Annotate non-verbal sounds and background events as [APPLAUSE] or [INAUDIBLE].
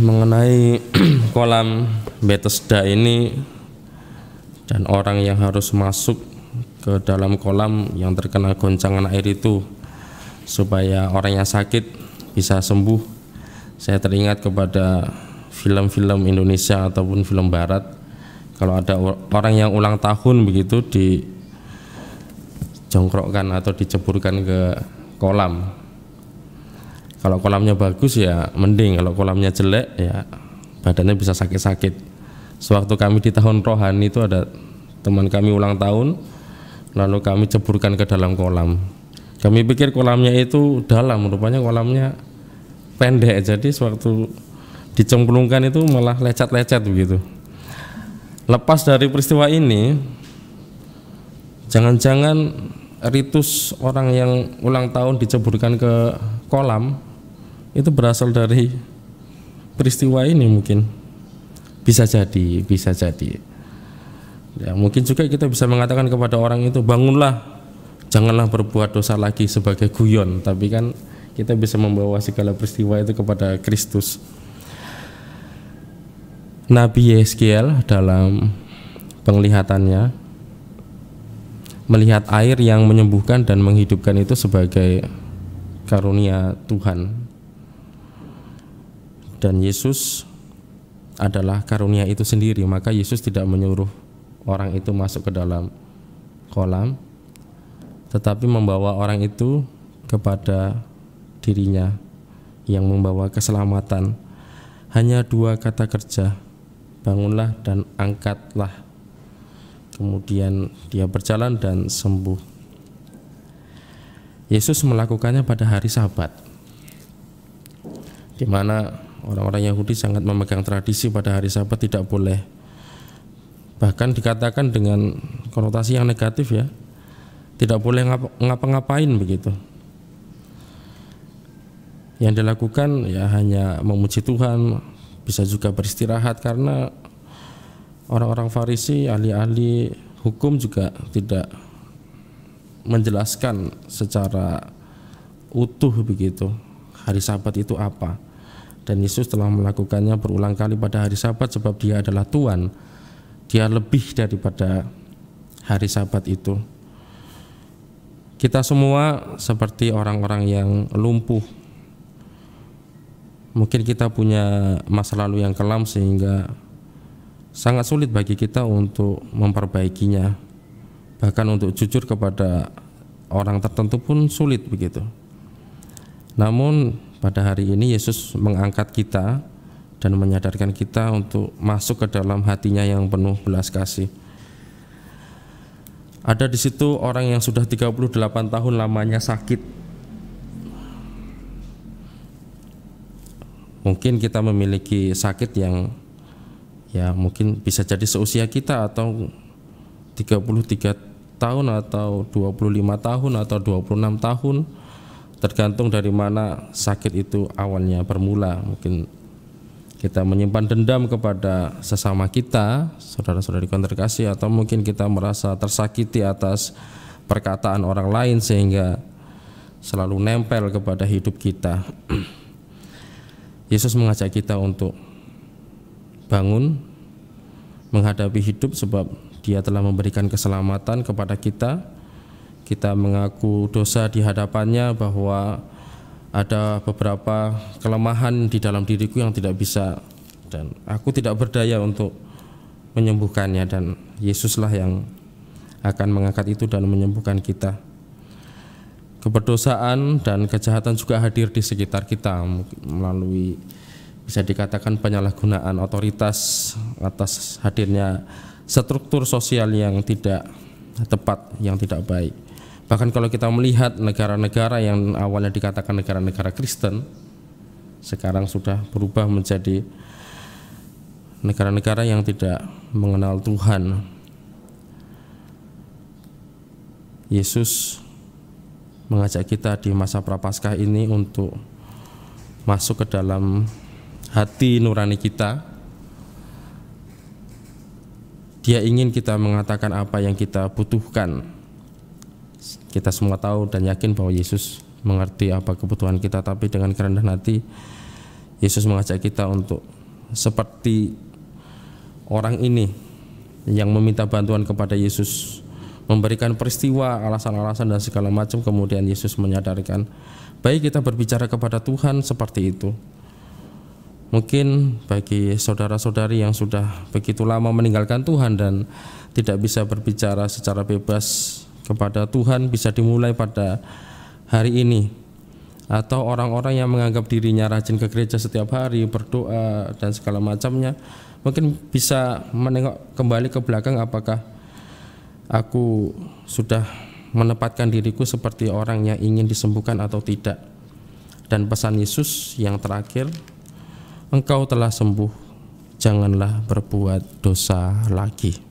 mengenai [CLEARS THROAT] kolam Bethesda ini dan orang yang harus masuk ke dalam kolam yang terkena goncangan air itu supaya orang yang sakit bisa sembuh. Saya teringat kepada film-film Indonesia ataupun film barat kalau ada orang yang ulang tahun begitu di jongkrokkan atau diceburkan ke kolam kalau kolamnya bagus ya mending kalau kolamnya jelek ya badannya bisa sakit-sakit sewaktu kami di tahun rohani itu ada teman kami ulang tahun lalu kami ceburkan ke dalam kolam kami pikir kolamnya itu dalam rupanya kolamnya pendek jadi sewaktu dicemplungkan itu malah lecet-lecet begitu lepas dari peristiwa ini jangan-jangan ritus orang yang ulang tahun diceburkan ke kolam itu berasal dari peristiwa ini mungkin bisa jadi bisa jadi ya mungkin juga kita bisa mengatakan kepada orang itu bangunlah janganlah berbuat dosa lagi sebagai guyon tapi kan kita bisa membawa segala peristiwa itu kepada Kristus Nabi Yeskiel dalam penglihatannya melihat air yang menyembuhkan dan menghidupkan itu sebagai karunia Tuhan dan Yesus adalah karunia itu sendiri maka Yesus tidak menyuruh orang itu masuk ke dalam kolam tetapi membawa orang itu kepada dirinya yang membawa keselamatan hanya dua kata kerja bangunlah dan angkatlah kemudian dia berjalan dan sembuh Yesus melakukannya pada hari sabat di mana Orang-orang Yahudi sangat memegang tradisi pada hari Sabat tidak boleh. Bahkan dikatakan dengan konotasi yang negatif ya. Tidak boleh ngapa-ngapain begitu. Yang dilakukan ya hanya memuji Tuhan, bisa juga beristirahat karena orang-orang Farisi, ahli-ahli hukum juga tidak menjelaskan secara utuh begitu hari Sabat itu apa dan Yesus telah melakukannya berulang kali pada hari Sabat sebab dia adalah Tuhan. Dia lebih daripada hari Sabat itu. Kita semua seperti orang-orang yang lumpuh. Mungkin kita punya masa lalu yang kelam sehingga sangat sulit bagi kita untuk memperbaikinya. Bahkan untuk jujur kepada orang tertentu pun sulit begitu. Namun pada hari ini Yesus mengangkat kita dan menyadarkan kita untuk masuk ke dalam hatinya yang penuh belas kasih. Ada di situ orang yang sudah 38 tahun lamanya sakit. Mungkin kita memiliki sakit yang ya mungkin bisa jadi seusia kita atau 33 tahun atau 25 tahun atau 26 tahun tergantung dari mana sakit itu awalnya bermula mungkin kita menyimpan dendam kepada sesama kita saudara-saudari kontrakasi atau mungkin kita merasa tersakiti atas perkataan orang lain sehingga selalu nempel kepada hidup kita [CLEARS THROAT] Yesus mengajak kita untuk bangun menghadapi hidup sebab dia telah memberikan keselamatan kepada kita kita mengaku dosa di hadapannya bahwa ada beberapa kelemahan di dalam diriku yang tidak bisa dan aku tidak berdaya untuk menyembuhkannya dan Yesuslah yang akan mengangkat itu dan menyembuhkan kita. Keberdosaan dan kejahatan juga hadir di sekitar kita melalui bisa dikatakan penyalahgunaan otoritas atas hadirnya struktur sosial yang tidak tepat, yang tidak baik. Bahkan kalau kita melihat negara-negara yang awalnya dikatakan negara-negara Kristen sekarang sudah berubah menjadi negara-negara yang tidak mengenal Tuhan. Yesus mengajak kita di masa prapaskah ini untuk masuk ke dalam hati nurani kita. Dia ingin kita mengatakan apa yang kita butuhkan kita semua tahu dan yakin bahwa Yesus mengerti apa kebutuhan kita tapi dengan kerendahan hati Yesus mengajak kita untuk seperti orang ini yang meminta bantuan kepada Yesus memberikan peristiwa alasan-alasan dan segala macam kemudian Yesus menyadarkan baik kita berbicara kepada Tuhan seperti itu mungkin bagi saudara-saudari yang sudah begitu lama meninggalkan Tuhan dan tidak bisa berbicara secara bebas kepada Tuhan bisa dimulai pada hari ini atau orang-orang yang menganggap dirinya rajin ke gereja setiap hari berdoa dan segala macamnya mungkin bisa menengok kembali ke belakang apakah aku sudah menempatkan diriku seperti orang yang ingin disembuhkan atau tidak dan pesan Yesus yang terakhir engkau telah sembuh janganlah berbuat dosa lagi